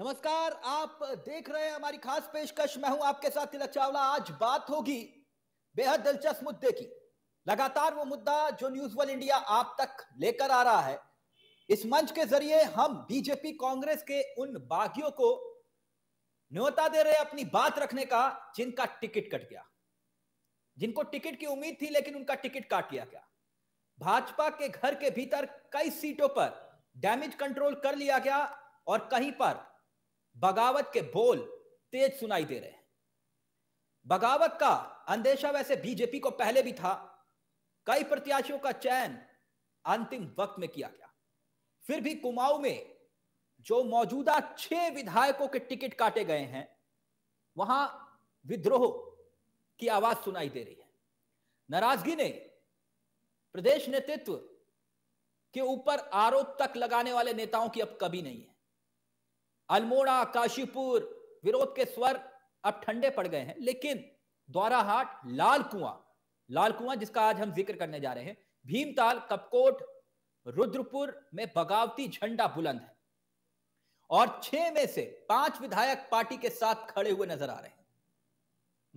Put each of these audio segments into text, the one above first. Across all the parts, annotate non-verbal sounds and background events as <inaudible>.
नमस्कार आप देख रहे हैं हमारी खास पेशकश मैं हूं आपके साथ तिलक चावला आज बात होगी बेहद दिलचस्प मुद्दे की लगातार वो मुद्दा जो न्यूज वन इंडिया आप तक लेकर आ रहा है इस मंच के जरिए हम बीजेपी कांग्रेस के उन बागियों को न्योता दे रहे अपनी बात रखने का जिनका टिकट कट गया जिनको टिकट की उम्मीद थी लेकिन उनका टिकट काट लिया गया भाजपा के घर के भीतर कई सीटों पर डैमेज कंट्रोल कर लिया गया और कहीं पर बगावत के बोल तेज सुनाई दे रहे हैं बगावत का अंदेशा वैसे बीजेपी को पहले भी था कई प्रत्याशियों का चयन अंतिम वक्त में किया गया फिर भी कुमाऊं में जो मौजूदा छह विधायकों के टिकट काटे गए हैं वहां विद्रोह की आवाज सुनाई दे रही है नाराजगी ने प्रदेश नेतृत्व के ऊपर आरोप तक लगाने वाले नेताओं की अब कभी नहीं है अल्मोड़ा काशीपुर विरोध के स्वर अब ठंडे पड़ गए हैं लेकिन द्वाराहाट लाल कुआं लाल कुआं जिसका आज हम जिक्र करने जा रहे हैं भीमताल कपकोट रुद्रपुर में बगावती झंडा बुलंद है और छह में से पांच विधायक पार्टी के साथ खड़े हुए नजर आ रहे हैं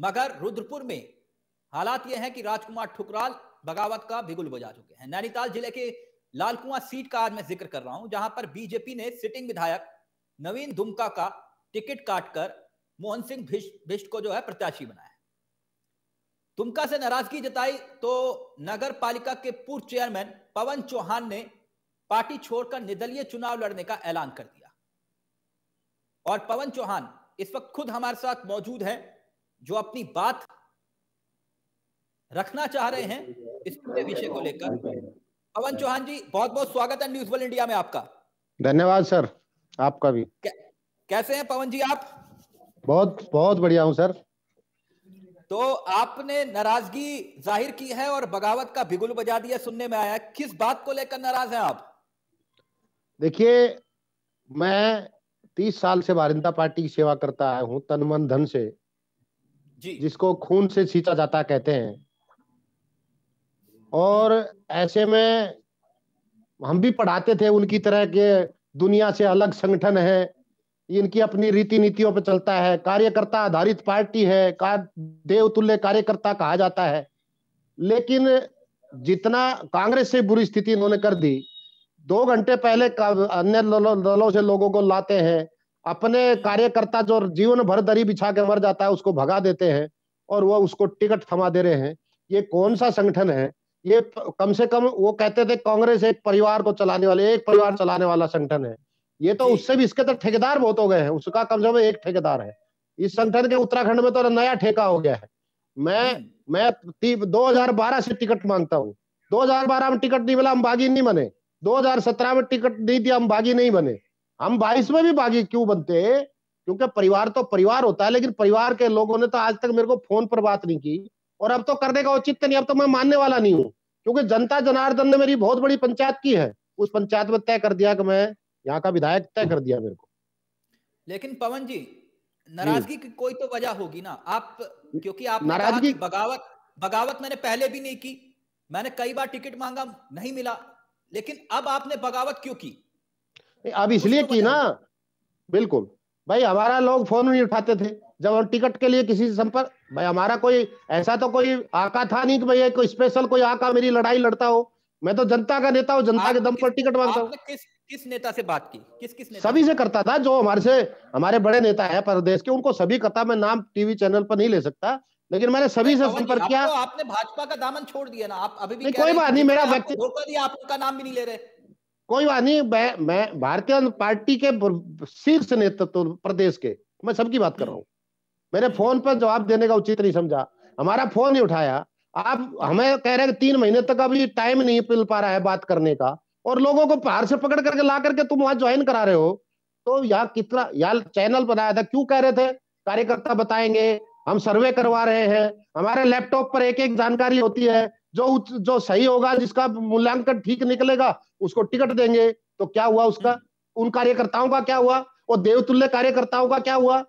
मगर रुद्रपुर में हालात यह है कि राजकुमार ठुकराल बगावत का बिगुल बजा चुके हैं नैनीताल जिले के लालकुआ सीट का आज मैं जिक्र कर रहा हूं जहां पर बीजेपी ने सिटिंग विधायक नवीन दुमका का टिकट काटकर मोहन सिंह भिष्ट को जो है प्रत्याशी बनाया दुमका से नाराजगी जताई तो नगर पालिका के पूर्व चेयरमैन पवन चौहान ने पार्टी छोड़कर निर्दलीय चुनाव लड़ने का ऐलान कर दिया और पवन चौहान इस वक्त खुद हमारे साथ मौजूद हैं जो अपनी बात रखना चाह रहे हैं इस पूरे विषय को लेकर पवन चौहान जी बहुत बहुत स्वागत है न्यूज वर्ल्ड इंडिया में आपका धन्यवाद सर आपका भी कैसे हैं पवन जी आप बहुत बहुत बढ़िया हूँ सर तो आपने नाराजगी जाहिर की है और बगावत का बिगुल बजा दिया सुनने में आया किस बात को लेकर नाराज हैं आप देखिए मैं तीस साल से भारतीय पार्टी की सेवा करता आया हूँ तन मन धन से जी। जिसको खून से सींचा जाता कहते हैं और ऐसे में हम भी पढ़ाते थे उनकी तरह के दुनिया से अलग संगठन है इनकी अपनी रीति नीतियों पर चलता है कार्यकर्ता आधारित पार्टी है का देवतुल्य कार्यकर्ता कहा जाता है लेकिन जितना कांग्रेस से बुरी स्थिति इन्होंने कर दी दो घंटे पहले अन्य दलों से लोगों को लाते हैं अपने कार्यकर्ता जो जीवन भर दरी बिछा के मर जाता है उसको भगा देते हैं और वह उसको टिकट थमा दे रहे हैं ये कौन सा संगठन है ये कम से कम वो कहते थे कांग्रेस एक परिवार को चलाने वाले एक परिवार चलाने वाला संगठन है ये तो उससे भी इसके तो ठेकेदार बहुत हो गए हैं उसका कम से कम एक ठेकेदार है इस संगठन के उत्तराखंड में तो नया ठेका हो गया है मैं मैं 2012 से टिकट मांगता हूँ 2012 में टिकट नहीं मिला हम बागी नहीं बने 2017 में टिकट नहीं दिया हम बागी नहीं बने हम बाईस में भी बागी क्यों बनते क्योंकि परिवार तो परिवार होता है लेकिन परिवार के लोगों ने तो आज तक मेरे को फोन पर बात नहीं की और अब तो करने का औचित्य नहीं अब तो मैं मानने वाला नहीं हूँ क्योंकि जनता जनार्दन ने मेरी बहुत बड़ी पंचायत की है उस पंचायत में तय कर दिया कि मैं यहाँ का विधायक तय कर दिया मेरे को लेकिन पवन जी नाराजगी हम्म। की कोई तो वजह होगी ना आप क्योंकि आप नाराजगी बगावत बगावत मैंने पहले भी नहीं की मैंने कई बार टिकट मांगा नहीं मिला लेकिन अब आपने बगावत क्यों की अब इसलिए की ना बिल्कुल भाई हमारा लोग फोन नहीं उठाते थे जब हम टिकट के लिए किसी से संपर्क भाई हमारा कोई ऐसा तो कोई आका था नहीं कि भाई कोई स्पेशल कोई आका मेरी लड़ाई लड़ता हो मैं तो जनता का नेता हूँ जनता के दम पर टिकट मांगता हूँ किस किस नेता से बात की किस किस नेता सभी से करता था जो हमारे से हमारे बड़े नेता है प्रदेश के उनको सभी करता मैं नाम टीवी चैनल पर नहीं ले सकता लेकिन मैंने सभी से संपर्क किया तो आपने भाजपा का दामन छोड़ दिया ना आप अभी भी नहीं, कोई बात नहीं मेरा व्यक्ति आप उनका नाम भी नहीं ले रहे कोई बात नहीं मैं मैं भारतीय पार्टी के शीर्ष नेतृत्व प्रदेश के मैं सबकी बात कर रहा हूँ मैंने फोन पर जवाब देने का उचित नहीं समझा हमारा फोन नहीं उठाया आप हमें कह रहे हैं तीन महीने तक अभी टाइम नहीं मिल पा रहा है बात करने का और लोगों को बाहर से पकड़ करके ला करके तुम वहां ज्वाइन करा रहे हो तो यहाँ कितना यहाँ चैनल बनाया था क्यों कह रहे थे कार्यकर्ता बताएंगे हम सर्वे करवा रहे हैं हमारे लैपटॉप पर एक एक जानकारी होती है जो जो सही होगा जिसका मूल्यांकन ठीक निकलेगा उसको टिकट देंगे तो क्या हुआ उसका उन कार्यकर्ताओं का क्या हुआ और देवतुल्य कार्यकर्ताओं का क्या हुआ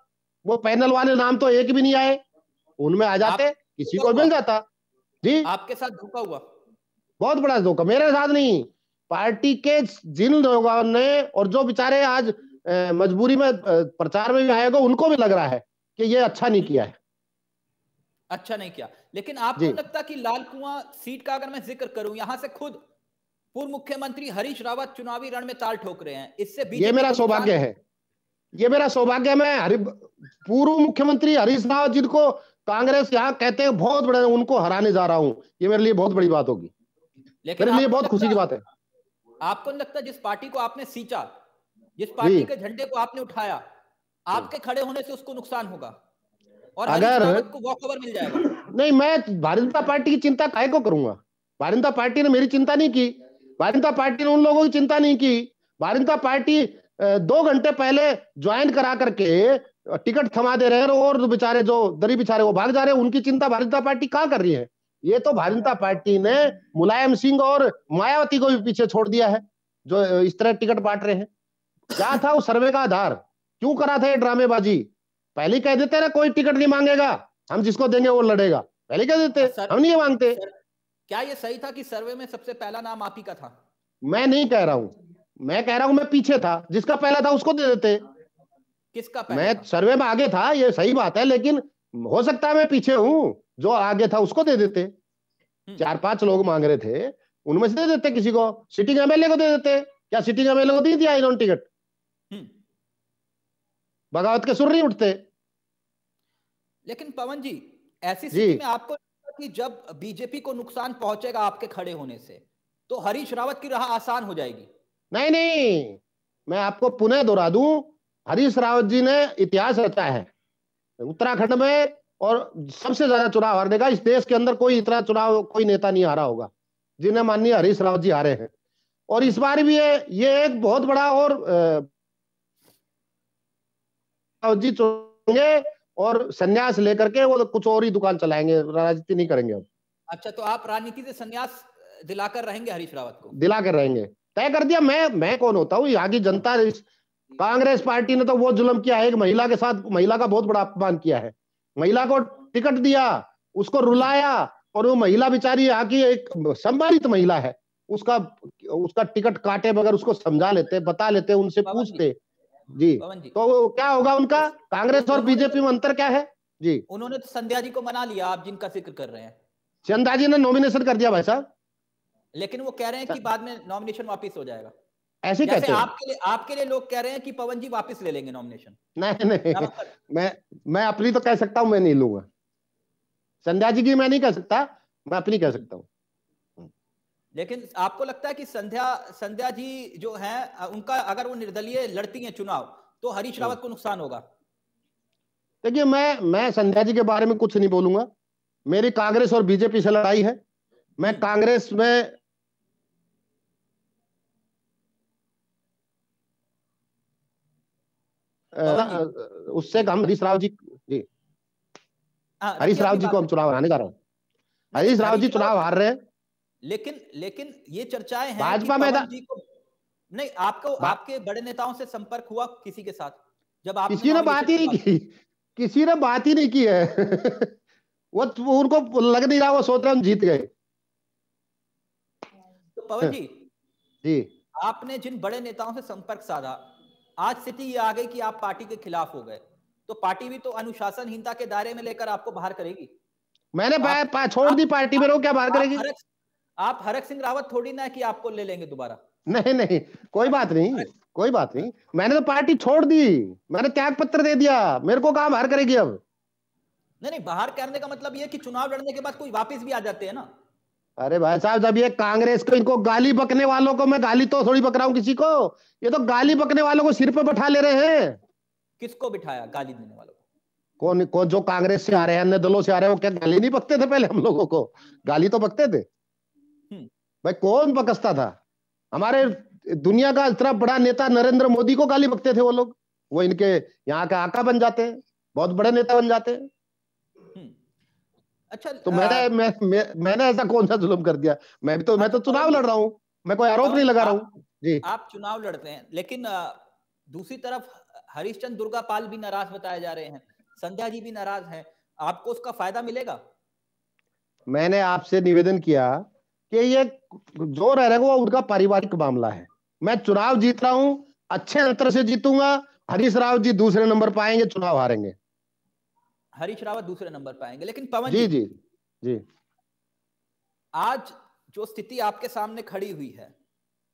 वो पैनल वाले नाम तो एक भी नहीं आए उनमें आ जाते किसी को मिल जाता जी आपके साथ धोखा हुआ बहुत बड़ा धोखा मेरे साथ नहीं पार्टी के जिन लोगों ने और जो बेचारे आज मजबूरी में प्रचार में भी आएगा उनको भी लग रहा है कि ये अच्छा नहीं किया है अच्छा नहीं किया लेकिन आपको लगता कि लाल कुआ सीट का अगर मैं जिक्र करूं यहां से खुद पूर्व मुख्यमंत्री हरीश रावत चुनावी रण में ताल ठोक रहे हैं इससे ये मेरा सौभाग्य है ये मेरा सौभाग्य में हरि पूर्व मुख्यमंत्री हरीश रावत जी को कांग्रेस यहाँ कहते हैं बहुत बड़े उनको हराने जा रहा हूँ ये मेरे लिए बहुत बड़ी बात होगी मेरे लिए बहुत खुशी की बात है आपको नहीं लगता जिस पार्टी को आपने सींचा जिस पार्टी के झंडे को आपने उठाया आपके खड़े होने से उसको नुकसान होगा और अगर को मिल जाएगा नहीं मैं भारतीय जनता पार्टी की चिंता काय को करूंगा भारतीय जनता पार्टी ने मेरी चिंता नहीं की भारतीय जनता पार्टी ने उन लोगों की चिंता नहीं की भारतीय जनता पार्टी दो घंटे पहले ज्वाइन करा करके टिकट थमा दे रहे हैं और बेचारे जो दरी बिचारे वो भाग जा रहे हैं उनकी चिंता भारतीय जनता पार्टी कहाँ कर रही है ये तो भारतीय जनता पार्टी ने मुलायम सिंह और मायावती को भी पीछे छोड़ दिया है जो इस तरह टिकट बांट रहे हैं क्या था उस सर्वे का आधार क्यों करा था ये ड्रामेबाजी पहले कह देते ना कोई टिकट नहीं मांगेगा हम जिसको देंगे वो लड़ेगा पहले कह देते हम नहीं मांगते क्या ये सही था कि सर्वे में सबसे पहला नाम आप ही का था मैं नहीं कह रहा हूँ मैं कह रहा हूं मैं पीछे था जिसका पहला था उसको दे देते किसका पहला मैं सर्वे में आगे था ये सही बात है लेकिन हो सकता है मैं पीछे हूं जो आगे था उसको दे देते हम्म। चार पांच लोग मांग रहे थे उनमें से दे देते किसी को सिटिंग एमएलए को दे देते क्या सिटिंग एमएलए को दे दिया इन्होंने टिकट हम्म। बगावत के सुर नहीं उठते लेकिन पवन जी ऐसी जी। में आपको कि जब बीजेपी को नुकसान पहुंचेगा आपके खड़े होने से तो हरीश रावत की राह आसान हो जाएगी नहीं नहीं मैं आपको पुनः दोहरा दू हरीश रावत जी ने इतिहास रचा है उत्तराखंड में और सबसे ज्यादा चुनाव हारने का इस देश के अंदर कोई इतना चुनाव कोई नेता नहीं हारा होगा जिन्हें माननीय हरीश रावत जी हारे हैं और इस बार भी ये ये एक बहुत बड़ा और रावत जी चुनेंगे और संन्यास लेकर के वो कुछ और ही दुकान चलाएंगे राजनीति नहीं करेंगे अब अच्छा तो आप राजनीति से संन्यास दिलाकर रहेंगे हरीश रावत को दिलाकर रहेंगे तय कर दिया मैं मैं कौन होता हूँ यहाँ की जनता कांग्रेस पार्टी ने तो वो जुलम किया है एक महिला के साथ महिला का बहुत बड़ा अपमान किया है महिला को टिकट दिया उसको रुलाया और वो महिला बिचारी यहाँ की एक सम्मानित महिला है उसका उसका टिकट काटे बगैर उसको समझा लेते बता लेते उनसे पूछते जी तो क्या होगा उनका कांग्रेस और बीजेपी में अंतर क्या है जी उन्होंने तो संध्या जी को मना लिया आप जिनका जिक्र कर रहे हैं संध्या जी ने नॉमिनेशन कर दिया भाई साहब लेकिन वो कह रहे हैं कि बाद में नॉमिनेशन वापस हो जाएगा ऐसे कहते हैं आपके लिए आपके लिए लोग कह रहे हैं कि पवन जी वापस ले लेंगे नॉमिनेशन नहीं नहीं मतलब? मैं मैं अपनी तो कह सकता हूं मैं नहीं लूंगा संध्या जी की मैं नहीं कह सकता मैं अपनी कह सकता हूं लेकिन आपको लगता है कि संध्या संध्या जी जो है उनका अगर वो निर्दलीय लड़ती हैं चुनाव तो हरीश रावत को नुकसान होगा देखिए मैं मैं संध्या जी के बारे में कुछ नहीं बोलूंगा मेरी कांग्रेस और बीजेपी से लड़ाई है मैं हम्म। कांग्रेस में उससे हम हरीश राव जी जी हाँ, हरीश राव जी को हम चुनाव हराने जा रहे हैं हरीश राव जी तो चुनाव हार रहे हैं लेकिन लेकिन ये चर्चाएं हैं भाजपा मैदान नहीं आपको आपके बड़े नेताओं से संपर्क हुआ किसी के साथ जब आप किसी ने बात ही नहीं तो की किसी ने बात ही नहीं की है <laughs> तो- वो उनको लग नहीं रहा वो सोच रहे हम जीत गए तो पवन जी <laughs> जी आपने जिन बड़े नेताओं से संपर्क साधा आज स्थिति ये आ गई कि आप पार्टी के खिलाफ हो गए तो पार्टी भी तो अनुशासनहीनता के दायरे में लेकर आपको बाहर करेगी मैंने आप, छोड़ दी पार्टी में क्या बाहर करेगी हरक, आप हरक सिंह रावत थोड़ी ना कि आपको ले लेंगे दोबारा नहीं नहीं कोई बात नहीं कोई बात नहीं मैंने तो पार्टी छोड़ दी मैंने त्याग पत्र दे दिया मेरे को कहा बाहर करेगी अब नहीं नहीं बाहर करने का मतलब ये कि चुनाव लड़ने के बाद कोई वापस भी आ जाते हैं ना अरे भाई साहब जब ये कांग्रेस को इनको गाली बकने वालों को मैं गाली तो थोड़ी बक रहा हूँ किसी को ये तो गाली बकने वालों को सिर पे बैठा ले रहे हैं किसको बिठाया गाली देने वालों को कौन कौन जो कांग्रेस से आ रहे हैं अन्य दलों से आ रहे हैं वो क्या गाली नहीं बकते थे पहले हम लोगों को गाली तो बकते थे हम्म। भाई कौन बकसता था हमारे दुनिया का इतना बड़ा नेता नरेंद्र मोदी को गाली बकते थे वो लोग वो इनके यहाँ का आका बन जाते हैं बहुत बड़े नेता बन जाते हैं अच्छा तो मैंने मैं, मैं, मैंने ऐसा कौन सा जुल्म कर दिया मैं भी तो मैं तो चुनाव तो लड़ रहा हूँ मैं कोई आरोप नहीं लगा रहा हूँ जी आप चुनाव लड़ते हैं लेकिन दूसरी तरफ हरिश्चंद दुर्गापाल भी नाराज बताए जा रहे हैं संध्या जी भी नाराज हैं आपको उसका फायदा मिलेगा मैंने आपसे निवेदन किया कि ये जो रह रहे वो उनका पारिवारिक मामला है मैं चुनाव जीत रहा हूँ अच्छे अंतर से जीतूंगा हरीश राव जी दूसरे नंबर पाएंगे चुनाव हारेंगे हरीश रावत दूसरे नंबर पर आएंगे लेकिन पवन जी जी जी आज जो स्थिति आपके सामने खड़ी हुई है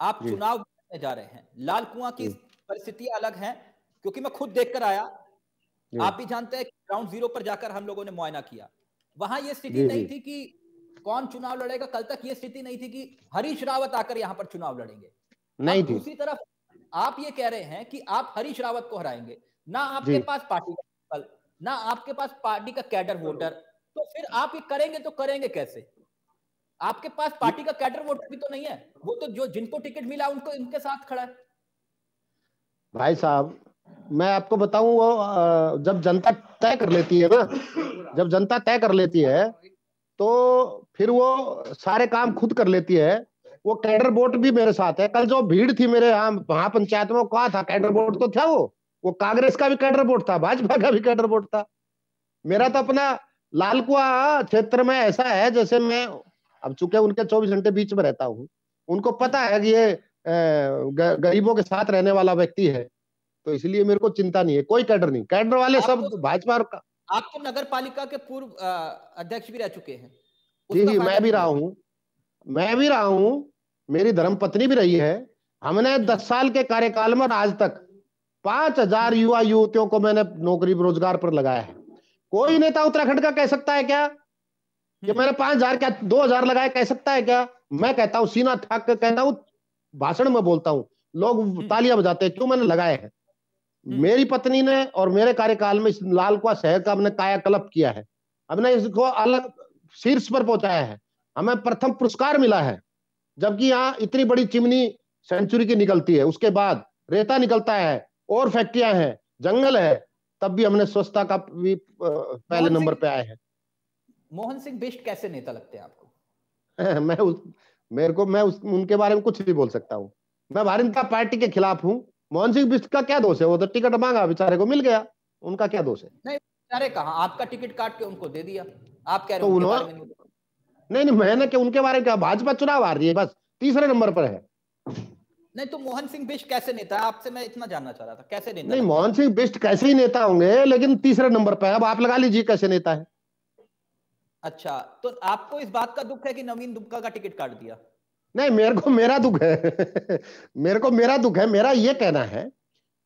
आप चुनाव जा रहे हैं लाल कुआं की परिस्थिति अलग है क्योंकि मैं खुद देखकर आया आप भी जानते हैं ग्राउंड जीरो पर जाकर हम लोगों ने मुआयना किया वहां यह स्थिति नहीं थी कि कौन चुनाव लड़ेगा कल तक यह स्थिति नहीं थी कि हरीश रावत आकर यहाँ पर चुनाव लड़ेंगे नहीं थी दूसरी तरफ आप ये कह रहे हैं कि आप हरीश रावत को हराएंगे ना आपके पास पार्टी का ना आपके पास पार्टी का कैडर वोटर तो फिर आप ये करेंगे तो करेंगे कैसे आपके पास पार्टी का कैडर वोटर भी तो नहीं है वो तो जो जिनको टिकट मिला उनको इनके साथ खड़ा है भाई साहब मैं आपको बताऊं वो जब जनता तय कर लेती है ना जब जनता तय कर लेती है तो फिर वो सारे काम खुद कर लेती है वो कैडर बोर्ड भी मेरे साथ है कल जो भीड़ थी मेरे यहाँ महापंचायत में कहा था कैडर बोर्ड तो था वो वो कांग्रेस का भी कैडर बोर्ड था भाजपा का भी कैडर बोर्ड था मेरा तो अपना लालकुआ क्षेत्र में ऐसा है जैसे मैं अब चुके उनके 24 घंटे बीच में रहता हूँ उनको पता है कि ये गरीबों के साथ रहने वाला व्यक्ति है तो इसलिए मेरे को चिंता नहीं है कोई कैडर नहीं कैडर वाले सब तो- भाजपा और आप तो नगर पालिका के पूर्व अध्यक्ष भी रह चुके हैं जी जी मैं भी रहा हूँ मैं भी रहा हूँ मेरी धर्म पत्नी भी रही है हमने दस साल के कार्यकाल में आज तक पांच हजार युवा युवतियों को मैंने नौकरी रोजगार पर लगाया है कोई हाँ। नेता उत्तराखंड का कह सकता है क्या कि हम्म। मैंने पांच हजार क्या दो हजार लगाया कह सकता है क्या मैं कहता हूं सीना थक कर कहता हूं भाषण में बोलता हूं लोग हम्म। तालियां बजाते हैं क्यों मैंने लगाए हैं हम्म। मेरी पत्नी ने और मेरे कार्यकाल में इस लालकुआ शहर का हमने कायाकल्प किया है हमने इसको अलग शीर्ष पर पहुंचाया है हमें प्रथम पुरस्कार मिला है जबकि यहाँ इतनी बड़ी चिमनी सेंचुरी की निकलती है उसके बाद रेता निकलता है और फैक्ट्रिया हैं जंगल है तब भी हमने स्वच्छता का भी पहले नंबर पे आए हैं मोहन सिंह बिष्ट कैसे नेता लगते हैं आपको <laughs> मैं उस मेरे को मैं उस उनके बारे में कुछ भी बोल सकता हूँ मैं भारतीय जनता पार्टी के खिलाफ हूँ मोहन सिंह बिष्ट का क्या दोष है वो तो टिकट मांगा बेचारे को मिल गया उनका क्या दोष है नहीं बेचारे कहा आपका टिकट काट के उनको दे दिया आप कह रहे तो उन्होंने नहीं नहीं मैंने उनके बारे में कहा भाजपा चुनाव आ रही है बस तीसरे नंबर पर है नहीं तो मोहन सिंह बिष्ट कैसे नेता है आपसे मैं इतना जानना चाह रहा था कैसे नेता नहीं मोहन सिंह बिष्ट कैसे ही नेता होंगे लेकिन तीसरे नंबर पर अब आप लगा लीजिए कैसे नेता है अच्छा तो आपको इस बात का दुख है कि नवीन दुबका का टिकट काट दिया नहीं मेरे को मेरा दुख है <laughs> मेरे को मेरा दुख है मेरा ये कहना है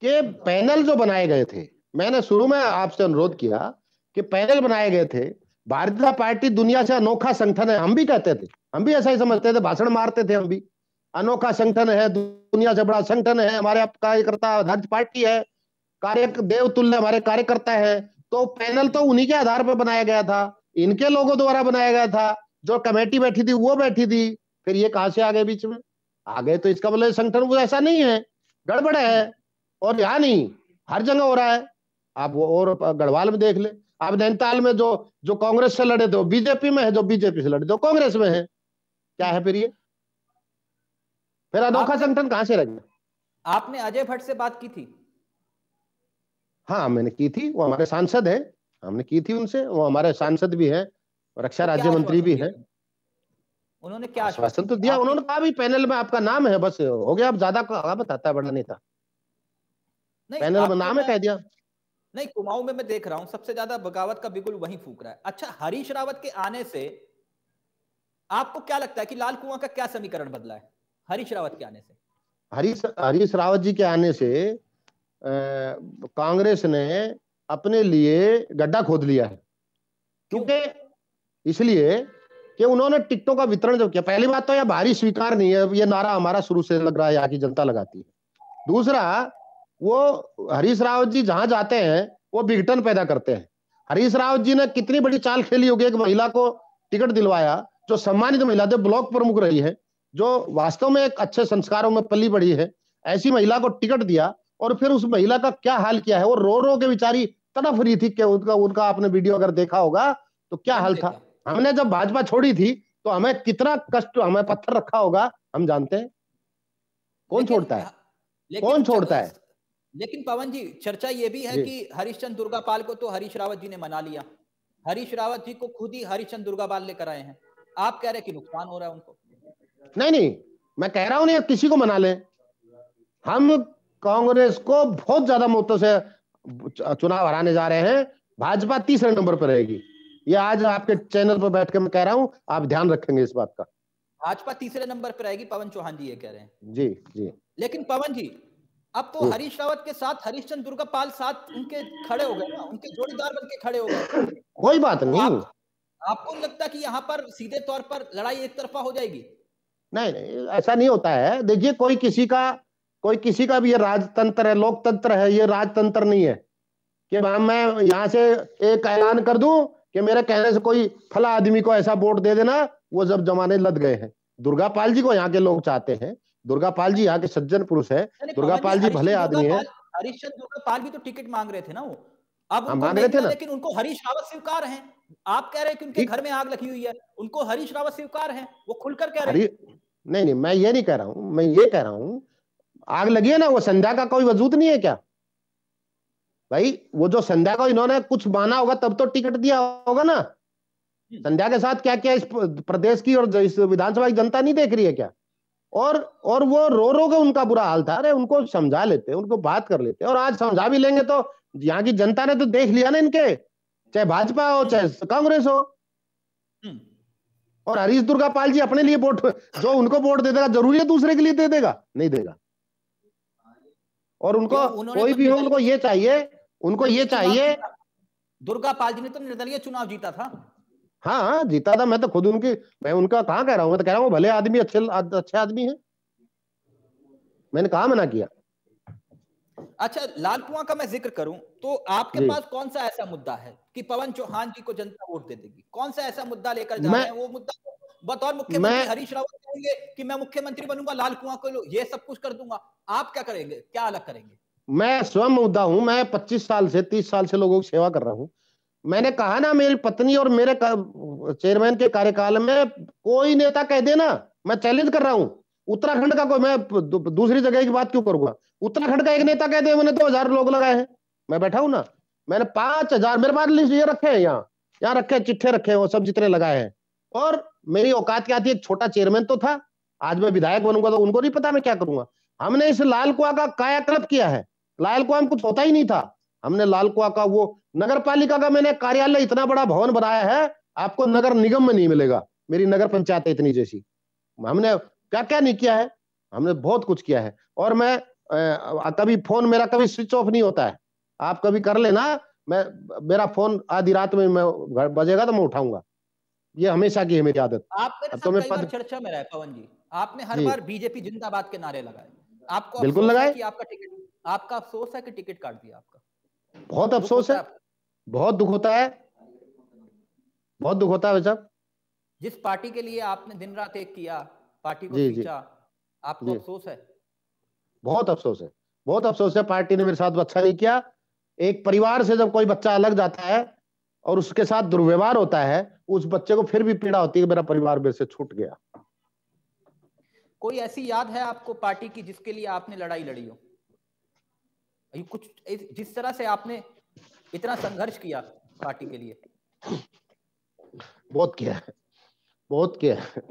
कि पैनल जो बनाए गए थे मैंने शुरू में आपसे अनुरोध किया कि पैनल बनाए गए थे भारतीय पार्टी दुनिया से अनोखा संगठन है हम भी कहते थे हम भी ऐसा ही समझते थे भाषण मारते थे हम भी अनोखा संगठन है दुनिया से बड़ा संगठन है हमारे आप कार्यकर्ता आधारित पार्टी है कार्य देव तुल्य हमारे कार्यकर्ता है तो पैनल तो उन्हीं के आधार पर बनाया गया था इनके लोगों द्वारा बनाया गया था जो कमेटी बैठी थी वो बैठी थी फिर ये कहा से आ गए बीच में आ गए तो इसका मतलब संगठन वो ऐसा नहीं है गड़बड़ है और यहाँ नहीं हर जगह हो रहा है आप वो और गढ़वाल में देख ले आप नैनीताल में जो जो कांग्रेस से लड़े थे बीजेपी में है जो बीजेपी से लड़े थे कांग्रेस में है क्या है फिर ये फिर अनोखा संगठन कहां से लगा आपने अजय भट्ट से बात की थी हाँ मैंने की थी वो हमारे सांसद है हमने की थी उनसे वो हमारे सांसद भी है रक्षा तो राज्य मंत्री भी है उन्होंने क्या आश्वासन तो दिया उन्होंने कहा भी पैनल में आपका नाम है बस हो गया आप ज्यादा कहा बताता बड़ा नेता पैनल में नाम है कह दिया नहीं कुमाऊं में मैं देख रहा हूं सबसे ज्यादा बगावत का बिगुल वहीं फूक रहा है अच्छा हरीश रावत के आने से आपको क्या लगता है कि लाल कुआं का क्या समीकरण बदला है हरीश रावत के आने से हरीश हरीश रावत जी के आने से कांग्रेस ने अपने लिए गड्ढा खोद लिया है क्योंकि इसलिए कि उन्होंने टिकटों का वितरण जब किया पहली बात तो यह भारी स्वीकार नहीं है ये नारा हमारा शुरू से लग रहा है यहाँ की जनता लगाती है दूसरा वो हरीश रावत जी जहां जाते हैं वो विघटन पैदा करते हैं हरीश रावत जी ने कितनी बड़ी चाल खेली होगी एक महिला को टिकट दिलवाया जो सम्मानित महिला थे ब्लॉक प्रमुख रही है जो वास्तव में एक अच्छे संस्कारों में पली बढ़ी है ऐसी महिला को टिकट दिया और फिर उस महिला का क्या हाल किया है वो रो रो के बेचारी तड़फ रही थी कि उनका उनका आपने वीडियो अगर देखा होगा तो क्या हाँ, हाल था हमने जब भाजपा छोड़ी थी तो हमें कितना कष्ट हमें पत्थर रखा होगा हम जानते हैं कौन छोड़ता है हाँ, कौन छोड़ता है लेकिन पवन जी चर्चा ये भी है कि हरिश्चंद दुर्गापाल को तो हरीश रावत जी ने मना लिया हरीश रावत जी को खुद ही हरिश्चंद दुर्गापाल लेकर आए हैं आप कह रहे हैं कि नुकसान हो रहा है उनको नहीं नहीं मैं कह रहा हूं नहीं किसी को मना ले हम कांग्रेस को बहुत ज्यादा मुद्दों से चुनाव हराने जा रहे हैं भाजपा तीसरे नंबर पर रहेगी ये आज आपके चैनल पर बैठ के मैं कह रहा हूँ आप ध्यान रखेंगे इस बात का भाजपा तीसरे नंबर पर रहेगी पवन चौहान जी ये कह रहे हैं जी जी लेकिन पवन जी अब तो हम्म। हरीश रावत के साथ हरीशचंद्र दुर्गा पाल साथ उनके खड़े हो गए ना उनके जोड़ीदार बन के खड़े हो गए कोई बात तो नहीं आप, आपको लगता है कि यहाँ पर सीधे तौर पर लड़ाई एक तरफा हो जाएगी नहीं नहीं ऐसा नहीं होता है देखिए कोई किसी का कोई किसी का भी ये राजतंत्र है लोकतंत्र है ये राजतंत्र नहीं है कि मैं यहाँ से एक ऐलान कर दूं कि मेरे कहने से कोई फला आदमी को ऐसा वोट दे देना वो जब जमाने लद गए हैं दुर्गा पाल जी को यहाँ के लोग चाहते हैं दुर्गा पाल जी यहाँ के सज्जन पुरुष है दुर्गा पाल जी भले आदमी है हरीश चंद्र दुर्गा पाल भी तो टिकट मांग रहे थे ना वो अब मांग रहे थे ना लेकिन उनको हरीश रावत स्वीकार है आप कह रहे हैं कि उनके घर में आग लगी हुई है उनको हरीश रावत स्वीकार है वो खुलकर कह रहे हैं नहीं नहीं मैं ये नहीं कह रहा हूँ मैं ये कह रहा हूँ आग लगी है ना वो संध्या का कोई वजूद नहीं है क्या भाई वो जो संध्या को इन्होंने कुछ माना होगा तब तो टिकट दिया होगा ना संध्या के साथ क्या क्या इस प्रदेश की और इस विधानसभा की जनता नहीं देख रही है क्या और और वो रो रो के उनका बुरा हाल था अरे उनको समझा लेते उनको बात कर लेते और आज समझा भी लेंगे तो यहाँ की जनता ने तो देख लिया ना इनके चाहे भाजपा हो चाहे कांग्रेस हो हम्म। और हरीश दुर्गा पाल जी अपने लिए वोट जो उनको वोट दे देगा जरूरी है दूसरे के लिए दे देगा नहीं देगा और उनको तो कोई तो भी हो उनको ये चाहिए उनको ये चाहिए दुर्गा पाल जी ने तो निर्दलीय चुनाव जीता था हाँ, हाँ जीता था मैं तो खुद उनकी मैं उनका कहा कह रहा हूँ मैं तो कह रहा हूँ भले आदमी अच्छे अच्छे आदमी है मैंने कहा मना किया अच्छा लाल कुआ का मैं जिक्र करूं तो आपके पास कौन सा ऐसा मुद्दा है कि पवन चौहान जी को जनता वोट दे देगी कौन सा ऐसा मुद्दा लेकर जा रहे हैं वो मुद्दा तो बतौर मुख्यमंत्री हरीश रावत कहेंगे कि मैं मुख्यमंत्री बनूंगा लाल कुआ को ये सब कुछ कर दूंगा आप क्या करेंगे क्या अलग करेंगे मैं स्वयं मुद्दा हूं मैं 25 साल से 30 साल से लोगों की सेवा कर रहा हूं मैंने कहा ना मेरी पत्नी और मेरे चेयरमैन के कार्यकाल में कोई नेता कह देना मैं चैलेंज कर रहा हूं उत्तराखंड का कोई मैं दूसरी जगह की बात क्यों करूंगा उत्तराखंड का एक नेता कहते हैं मैंने दो हजार लोग लगाए हैं मैं बैठा हूं ना मैंने पांच हजार मेरे पास लिस्ट ये रखे हैं यहाँ यहाँ रखे चिट्ठे रखे हैं सब जितने लगाए हैं और मेरी औकात क्या थी एक छोटा चेयरमैन तो था आज मैं विधायक बनूंगा तो उनको नहीं पता मैं क्या करूंगा हमने इस लाल कुआ का कायाकल्प किया है लाल कुआ में कुछ होता ही नहीं था हमने लाल कुआ का वो नगर पालिका का मैंने कार्यालय इतना बड़ा भवन बनाया है आपको नगर निगम में नहीं मिलेगा मेरी नगर पंचायत है इतनी जैसी हमने क्या क्या नहीं किया है हमने बहुत कुछ किया है और मैं आ, कभी फोन मेरा कभी स्विच ऑफ नहीं होता है आप कभी कर लेना मैं मेरा फोन आधी रात में मैं बजेगा तो मैं उठाऊंगा ये हमेशा की है मेरी आदत आप तो मैं पद... चर्चा में रहा पवन जी आपने हर जी। बार बीजेपी जिंदाबाद के नारे लगाए आपको बिल्कुल लगाए कि आपका टिकट आपका अफसोस है कि टिकट काट दिया आपका बहुत अफसोस है बहुत दुख होता है बहुत दुख होता है साहब जिस पार्टी के लिए आपने दिन रात एक किया पार्टी को जी, पीछा आपको अफसोस है बहुत अफसोस है बहुत अफसोस है पार्टी ने मेरे साथ अच्छा नहीं किया एक परिवार से जब कोई बच्चा अलग जाता है और उसके साथ दुर्व्यवहार होता है उस बच्चे को फिर भी पीड़ा होती है मेरा परिवार मेरे से छूट गया कोई ऐसी याद है आपको पार्टी की जिसके लिए आपने लड़ाई लड़ी हो कुछ जिस तरह से आपने इतना संघर्ष किया पार्टी के लिए बहुत किया है बहुत किया है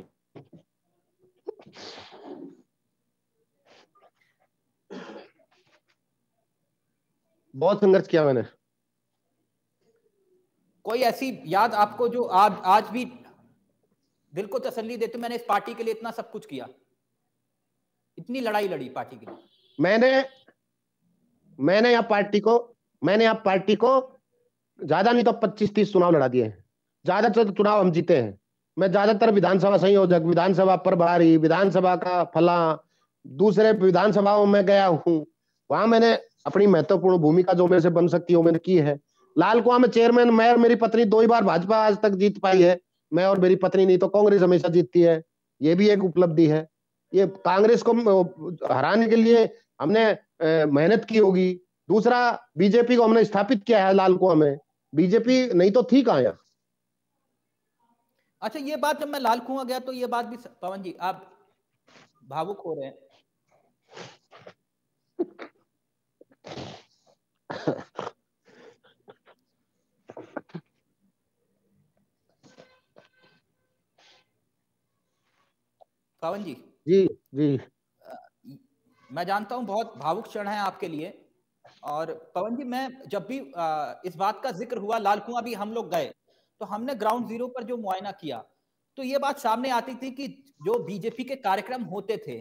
बहुत संघर्ष किया मैंने कोई ऐसी याद आपको जो आज आज भी दिल को तसल्ली देते तो मैंने इस पार्टी के लिए इतना सब कुछ किया इतनी लड़ाई लड़ी पार्टी के लिए मैंने मैंने यहाँ पार्टी को मैंने यहाँ पार्टी को ज्यादा नहीं तो पच्चीस तीस चुनाव लड़ा दिए हैं ज्यादा तो चुनाव हम जीते हैं मैं ज्यादातर विधानसभा संयोजक विधानसभा प्रभारी विधानसभा का फला दूसरे विधानसभाओं में गया हूँ वहां मैंने अपनी महत्वपूर्ण भूमिका जो मेरे से बन सकती है वो मैंने की है लाल कुआ में चेयरमैन मैं और मेरी पत्नी दो ही बार भाजपा आज तक जीत पाई है मैं और मेरी पत्नी नहीं तो कांग्रेस हमेशा जीतती है ये भी एक उपलब्धि है ये कांग्रेस को हराने के लिए हमने मेहनत की होगी दूसरा बीजेपी को हमने स्थापित किया है लाल कुआ में बीजेपी नहीं तो थी कहा यहाँ अच्छा ये बात जब मैं लाल कुआ गया तो ये बात भी पवन जी आप भावुक हो रहे हैं पवन जी जी जी मैं जानता हूं बहुत भावुक क्षण है आपके लिए और पवन जी मैं जब भी इस बात का जिक्र हुआ लाल कुआ भी हम लोग गए तो हमने ग्राउंड जीरो पर जो मुआयना किया तो ये बात सामने आती थी कि जो बीजेपी के कार्यक्रम होते थे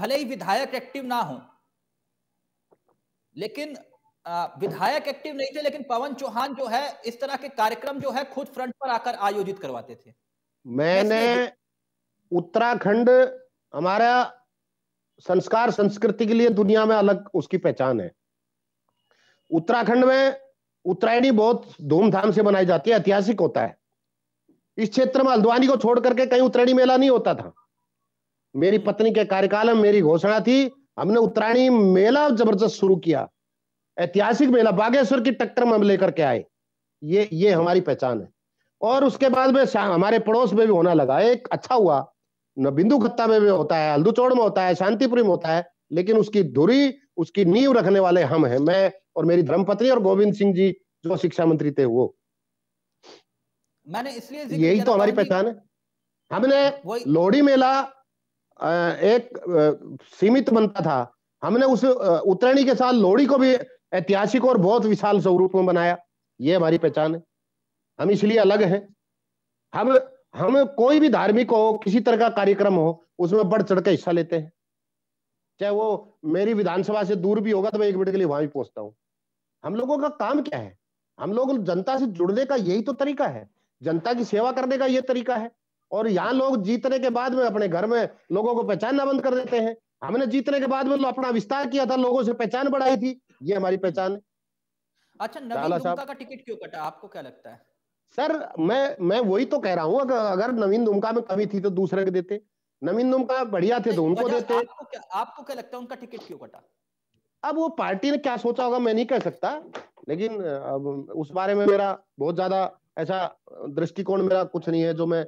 भले ही विधायक एक्टिव ना हो लेकिन विधायक एक्टिव नहीं थे लेकिन पवन चौहान जो है इस तरह के कार्यक्रम जो है खुद फ्रंट पर आकर आयोजित करवाते थे मैंने उत्तराखंड हमारा संस्कार संस्कृति के लिए दुनिया में अलग उसकी पहचान है उत्तराखंड में उत्तरायणी बहुत धूमधाम से मनाई जाती है ऐतिहासिक होता है इस क्षेत्र में हल्द्वानी को छोड़ करके कहीं उत्तरायणी मेला नहीं होता था मेरी हम्म। पत्नी के कार्यकाल में मेरी घोषणा थी हमने उत्तरायणी मेला जबरदस्त शुरू किया ऐतिहासिक मेला बागेश्वर की टक्कर में हम लेकर के आए ये ये हमारी पहचान है और उसके बाद में हमारे पड़ोस में भी होना लगा एक अच्छा हुआ न बिंदु खत्ता में भी होता है हल्दूचौड़ में होता है शांतिपुरी में होता है लेकिन उसकी धुरी उसकी नींव रखने वाले हम हैं मैं और मेरी धर्मपत्नी और गोविंद सिंह जी जो शिक्षा मंत्री थे वो मैंने इसलिए यही तो हमारी पहचान है हमने लोहड़ी मेला एक सीमित बनता था हमने उस उत्तरायणी के साथ लोहड़ी को भी ऐतिहासिक और बहुत विशाल स्वरूप में बनाया ये हमारी पहचान है हम इसलिए अलग हैं हम हम कोई भी धार्मिक हो किसी तरह का कार्यक्रम हो उसमें बढ़ चढ़ के हिस्सा लेते हैं चाहे वो मेरी विधानसभा से दूर भी होगा तो मैं एक मिनट के लिए वहां भी पहुंचता हूँ हम लोगों का काम क्या है हम लोग जनता से जुड़ने का यही तो तरीका है जनता की सेवा करने का ये तरीका है और यहाँ लोग जीतने के बाद में अपने घर में लोगों को पहचानना बंद कर देते हैं हमने जीतने के बाद में अपना विस्तार किया था लोगों से पहचान बढ़ाई थी ये हमारी पहचान है अच्छा नवीन दुमका का टिकट क्यों कटा आपको क्या लगता है सर मैं मैं वही तो कह रहा हूँ अगर नवीन दुमका में कमी थी तो दूसरे के देते नवीन तुम का बढ़िया थे तो उनको देते आपको क्या आपको क्या लगता है उनका टिकट क्यों कटा अब वो पार्टी ने क्या सोचा होगा मैं नहीं कह सकता लेकिन अब उस बारे में मेरा बहुत ज्यादा ऐसा दृष्टिकोण मेरा कुछ नहीं है जो मैं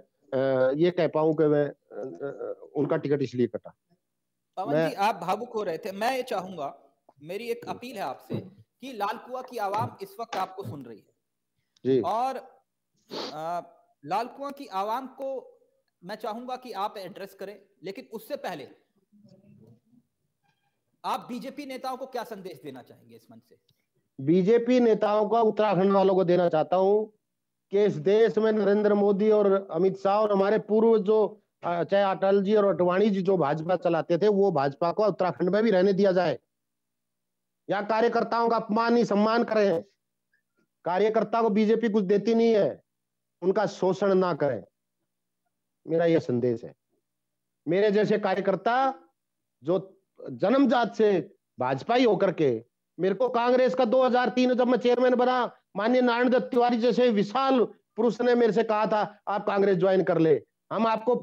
ये कह पाऊं कि मैं उनका टिकट इसलिए कटा पवन जी आप भावुक हो रहे थे मैं ये चाहूंगा मेरी एक अपील है आपसे कि लाल कुआ की आवाम इस वक्त आपको सुन रही है जी। और आ, लाल कुआ की आवाम को मैं चाहूंगा कि आप एड्रेस करें लेकिन उससे पहले आप बीजेपी नेताओं को क्या संदेश देना चाहेंगे इस मंच से बीजेपी नेताओं का उत्तराखंड वालों को देना चाहता हूं कि इस देश में नरेंद्र मोदी और अमित शाह और हमारे पूर्व जो चाहे अटल जी और अडवाणी जी जो भाजपा चलाते थे वो भाजपा को उत्तराखंड में भी रहने दिया जाए या कार्यकर्ताओं का अपमान ही सम्मान करें कार्यकर्ता को बीजेपी कुछ देती नहीं है उनका शोषण ना करें मेरा यह संदेश है मेरे जैसे कार्यकर्ता जो जन्मजात से भाजपा होकर के मेरे को कांग्रेस का 2003 जब मैं चेयरमैन बना माननीय नारायण दत्त तिवारी जैसे विशाल पुरुष ने मेरे से कहा था आप कांग्रेस ज्वाइन कर ले हम आपको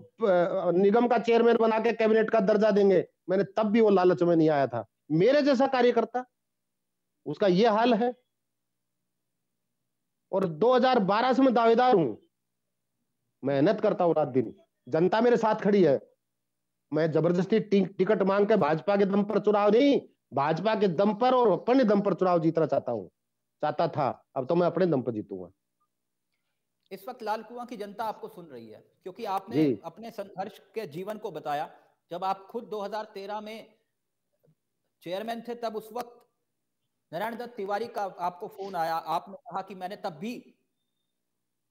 निगम का चेयरमैन बना के कैबिनेट का दर्जा देंगे मैंने तब भी वो लालच में नहीं आया था मेरे जैसा कार्यकर्ता उसका ये हाल है और 2012 से मैं दावेदार हूं मेहनत करता हूँ रात दिन जनता मेरे साथ खड़ी है मैं जबरदस्ती टिकट मांग के भाजपा के दम पर चुनाव नहीं भाजपा के दम पर और अपने दम पर चुनाव जीतना चाहता हूँ चाहता था अब तो मैं अपने दम पर जीतूंगा इस वक्त लाल कुआ की जनता आपको सुन रही है क्योंकि आपने अपने संघर्ष के जीवन को बताया जब आप खुद 2013 में चेयरमैन थे तब उस वक्त नारायण दत्त तिवारी का आपको फोन आया आपने कहा कि मैंने तब भी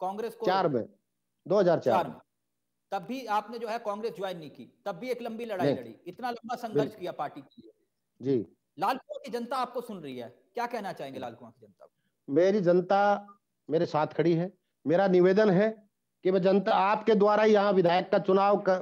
कांग्रेस को चार में 2004 चार तब भी आपने जो है कांग्रेस ज्वाइन नहीं की तब भी एक लंबी लड़ाई लड़ी इतना लंबा संघर्ष किया पार्टी के लिए जी लाल कुआ की जनता आपको सुन रही है क्या कहना चाहेंगे लाल कुआ की जनता मेरी जनता मेरे साथ खड़ी है मेरा निवेदन है कि मैं जनता आपके द्वारा यहाँ विधायक का चुनाव कर,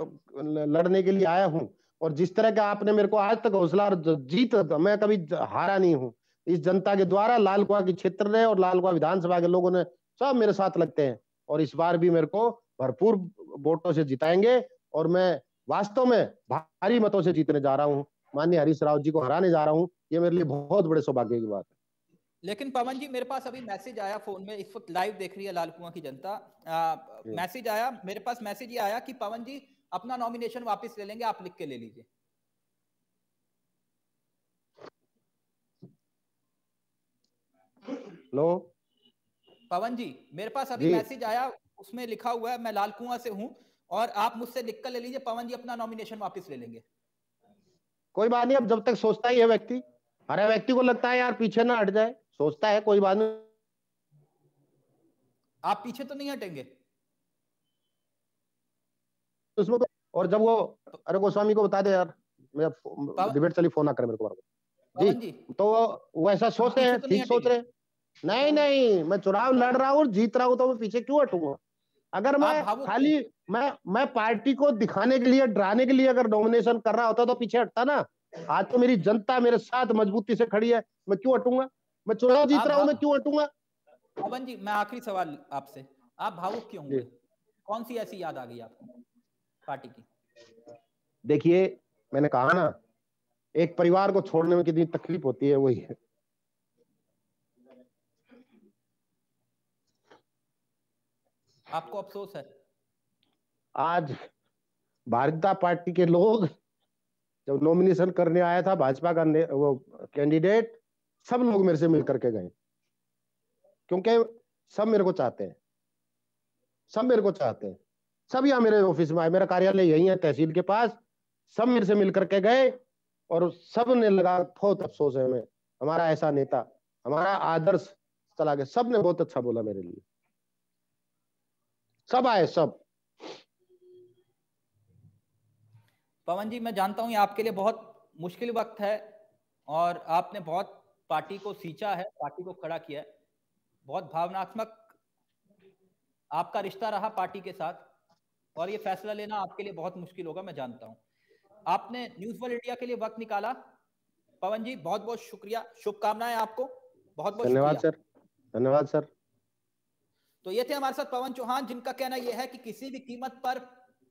लड़ने के लिए आया हूँ और जिस तरह का आपने मेरे को आज तक हौसला जीत मैं कभी हारा नहीं हूँ इस जनता के द्वारा लाल कुआ के क्षेत्र ने और लाल कुआ विधानसभा के लोगों ने सब मेरे साथ लगते हैं और इस बार भी मेरे को भरपूर वोटों से जिताएंगे और मैं वास्तव में भारी मतों से जीतने जा रहा हूँ माननीय हरीश राव जी को हराने जा रहा हूँ ये मेरे लिए बहुत बड़े सौभाग्य की बात है लेकिन पवन जी मेरे पास अभी मैसेज आया फोन में इस वक्त लाइव देख रही है लाल कुआ की जनता मैसेज आया मेरे पास मैसेज ये आया कि पवन जी अपना नॉमिनेशन वापस ले लेंगे आप लिख के ले लीजिए हेलो पवन जी मेरे पास अभी मैसेज आया उसमें लिखा हुआ है मैं लाल कुआ से हूँ और आप मुझसे लिख कर ले लीजिए पवन जी अपना नॉमिनेशन वापस ले लेंगे कोई बात नहीं अब जब तक सोचता ही है व्यक्ति हर व्यक्ति को लगता है यार पीछे ना हट जाए सोचता है कोई बात नहीं आप पीछे तो नहीं हटेंगे उसमें तो और जब वो तो- अरे गोस्वामी को बता दे यार मेरा डिबेट चली फोन ना करे मेरे को जी, जी तो वो ऐसा सोचते हैं ठीक सोच रहे हैं नहीं नहीं मैं चुनाव लड़ रहा हूँ जीत रहा हूँ तो मैं पीछे क्यों हटूंगा अगर मैं खाली मैं मैं पार्टी को दिखाने के लिए डराने के लिए अगर नॉमिनेशन कर रहा होता तो पीछे हटता ना आज तो मेरी जनता मेरे साथ मजबूती से खड़ी है मैं क्यों हटूंगा मैं चुनाव जीत रहा हूँ मैं क्यों हटूंगा पवन जी मैं आखिरी सवाल आपसे आप भावुक क्यों होंगे कौन सी ऐसी याद आ गई आपको पार्टी की देखिए मैंने कहा ना एक परिवार को छोड़ने में कितनी तकलीफ होती है वही है आपको अफसोस है आज भारतीय पार्टी के लोग जब नॉमिनेशन करने आया था भाजपा का वो कैंडिडेट सब लोग मेरे से मिल करके गए क्योंकि सब मेरे को चाहते हैं सब मेरे को चाहते हैं सब यहाँ मेरे ऑफिस में आए मेरा कार्यालय यही है तहसील के पास सब मेरे से मिल करके गए और सब ने लगा बहुत अफसोस है हमें हमारा ऐसा नेता हमारा आदर्श चला गया सब ने बहुत अच्छा बोला मेरे लिए सब आए सब पवन जी मैं जानता हूँ ये आपके लिए बहुत मुश्किल वक्त है और आपने बहुत पार्टी को सींचा है पार्टी को खड़ा किया है बहुत भावनात्मक आपका रिश्ता रहा पार्टी के साथ और ये फैसला लेना आपके लिए बहुत मुश्किल होगा मैं जानता हूँ आपने न्यूज वर्ल्ड इंडिया के लिए वक्त निकाला पवन जी बहुत बहुत शुक्रिया शुभकामनाएं आपको बहुत बहुत धन्यवाद सर धन्यवाद सर तो ये थे हमारे साथ पवन चौहान जिनका कहना यह है कि किसी भी कीमत पर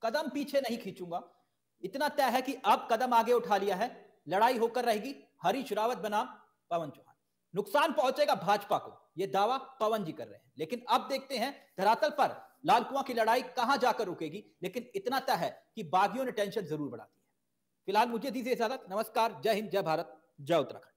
कदम पीछे नहीं खींचूंगा इतना तय है कि अब कदम आगे उठा लिया है लड़ाई होकर रहेगी हरीश रावत बनाम पवन चौहान नुकसान पहुंचेगा भाजपा को यह दावा पवन जी कर रहे हैं लेकिन अब देखते हैं धरातल पर लाल कुआ की लड़ाई कहां जाकर रुकेगी लेकिन इतना तय है कि बागियों ने टेंशन जरूर बढ़ा दी है फिलहाल मुझे दीजिए इजाजत नमस्कार जय हिंद जय भारत जय उत्तराखंड